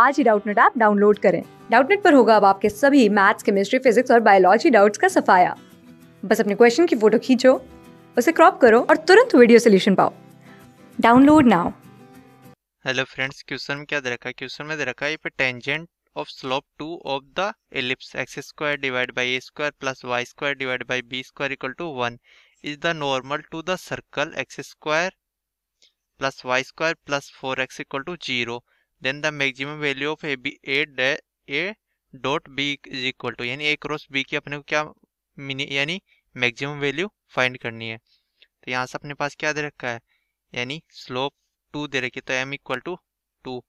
आज ही Doubtnut app download करें डाउटनेट पर होगा अब आपके सभी मैथ्स केमिस्ट्री फिजिक्स और बायोलॉजी डाउट्स का सफाया बस अपने क्वेश्चन की फोटो खींचो उसे क्रॉप करो और तुरंत वीडियो सोल्यूशन पाओ download now hello friends question में क्या दे रखा है क्वेश्चन में दे रखा है tangent of slope to of the ellipse x square divide by a square plus y square divide by b square equal to one is the normal to the circle x square plus y square plus four x equal to zero then the maximum value of a b a a dot b is equal to यानी a cross B की अपने को क्या mini यानी maximum value find करनी है तो यहाँ से अपने पास क्या दे रखा है यानी स्लोप टू दे रखी तो एम इक्वल टू टू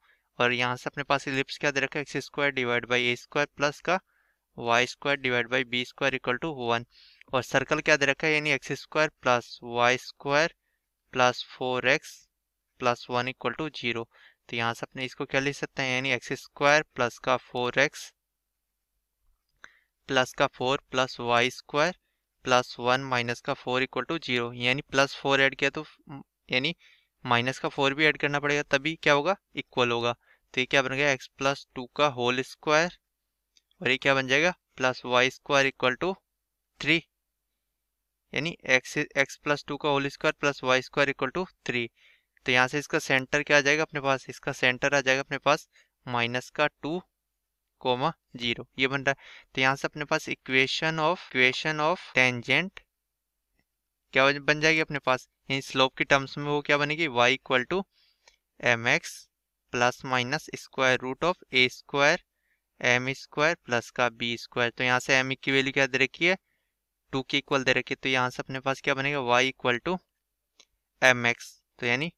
और यहाँ से अपने पास इलिप्स क्या दे रखा है x square divide by a square plus का y square divide by b square equal to one और सर्कल क्या दे रखा है यानी x square plus y square plus four x plus one equal to zero तो यहां से अपने इसको क्या लिख सकते हैं यानी एक्स स्क्वायर प्लस का फोर एक्स प्लस का four plus y square plus one minus का फोर इक्वल टू जीरो यानी प्लस फोर ऐड किया तो यानी माइनस का फोर भी ऐड करना पड़ेगा तभी क्या होगा इक्वल होगा तो ये क्या बन गया एक्स प्लस टू का होल स्क्वायर और ये क्या बन जाएगा plus y square equal to three यानी एक्स एक्स प्लस टू का whole square plus y square equal to three तो यहाँ से इसका सेंटर क्या आ जाएगा अपने पास इसका सेंटर आ जाएगा अपने पास माइनस का टू कोमा जीरो ये बन रहा है तो यहाँ से अपने पास equation of equation of tangent क्या बन जाएगी अपने पास इन स्लोप की टर्म्स में वो क्या बनेगी y equal to m x plus minus square root of a square m square plus का बी स्क्वायर तो यहाँ से एम की वैल्यू क्या दे रखी है टू के इक्वल दे रखी है तो यहाँ से अपने पास क्या बनेगा y equal to m x तो यानी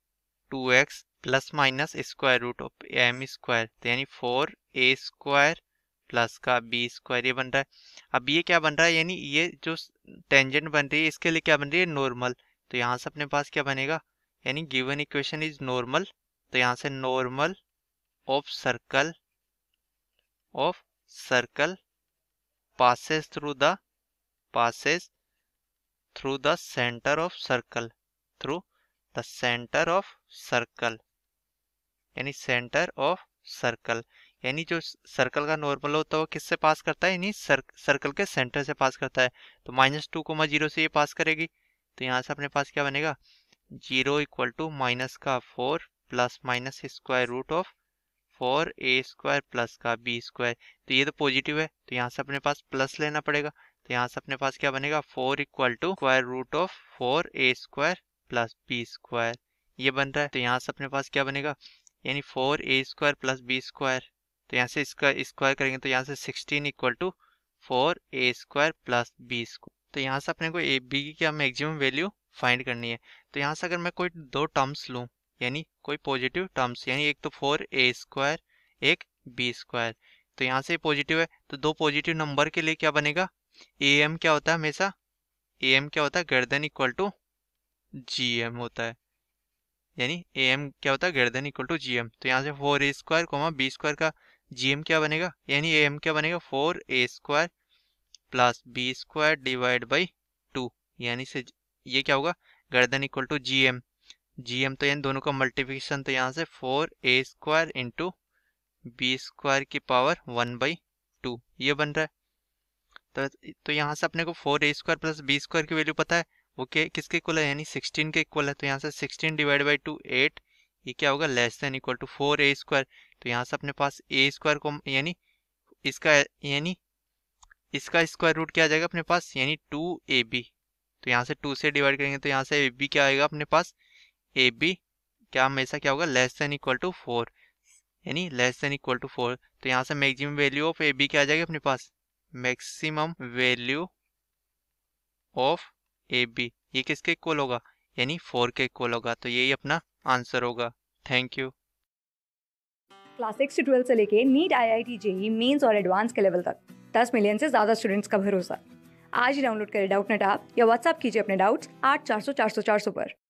two x plus minus square root of m square यानी फोर ए स्क्वायर प्लस का बी स्क्वायर ये बन रहा है अब ये क्या बन रहा है यानी ये जो टेंजेंट बन रही है इसके लिए क्या बन रही है नॉर्मल तो यहाँ से अपने पास क्या बनेगा यानी गिवन इक्वेशन इज नॉर्मल तो यहाँ से normal of circle of circle passes through the passes through the centre of circle through the centre of circle यानी सेंटर ऑफ सर्कल यानी जो सर्कल का नॉर्मल होता है वो किससे पास करता है यानी सर्कल के सेंटर से पास करता है तो माइनस टू कोमा जीरो से ये पास करेगी तो यहाँ से अपने पास क्या बनेगा जीरो इक्वल टू माइनस का four plus minus square root of four a square plus का बी स्क्वायर तो ये तो पॉजिटिव है तो यहाँ से अपने पास प्लस लेना पड़ेगा तो यहाँ से अपने पास क्या बनेगा four equal to square root of four a square plus b square ये बन रहा है तो यहाँ से अपने पास क्या बनेगा यानी four a square plus b square तो यहाँ से इसका स्क्वायर करेंगे तो यहाँ से sixteen equal to four a square plus b square तो यहाँ से अपने को ए बी की क्या मैक्सिमम वैल्यू फाइंड करनी है तो यहाँ से अगर मैं कोई दो टर्म्स लूँ यानी कोई पॉजिटिव टर्म्स यानी एक तो फोर ए स्क्वायर एक बी स्क्वायर तो यहाँ से पॉजिटिव है तो दो पॉजिटिव नंबर के लिए क्या बनेगा ए एम क्या होता है हमेशा ए एम क्या होता है गर्दन इक्वल टू जी एम होता है यानी ए एम क्या होता है greater than equal to G M तो यहाँ से four a square comma b square का जी एम क्या बनेगा यानी ए एम क्या बनेगा four a square plus b square divide by two यानी से ये क्या होगा greater than equal to G M G M तो यानी दोनों का मल्टीप्लिकेशन तो यहाँ से four a square into b square की पावर वन बाई टू ये बन रहा है तो तो यहाँ से अपने को four a square plus b square की वैल्यू पता है ओके okay, किसके इक्वल है यानी सिक्सटीन के इक्वल है तो यहाँ से sixteen divide by two eight ये क्या होगा less than equal to four a square तो यहाँ से अपने पास ए स्क्वायर को यानी इसका यानी इसका स्क्वायर रूट क्या आ जाएगा अपने पास यानी टू ए बी तो यहाँ से टू से डिवाइड करेंगे तो यहाँ से ए बी क्या आएगा अपने पास ए बी क्या हमेशा क्या होगा less than equal to four यानी less than equal to four तो यहाँ से maximum value of a b क्या आ जाएगी अपने पास maximum value of a b ये किसके इक्वल होगा यानी फोर के इक्वल होगा तो यही अपना आंसर होगा थैंक यू क्लास सिक्स से ट्वेल्थ से लेके NEET I I T JEE mains और एडवांस के लेवल तक दस मिलियन से ज़्यादा स्टूडेंट्स का भरोसा आज ही डाउनलोड करें डाउट नेट आप या व्हाट्सअप कीजिए अपने डाउट्स आठ चार सौ चार सौ चार सौ पर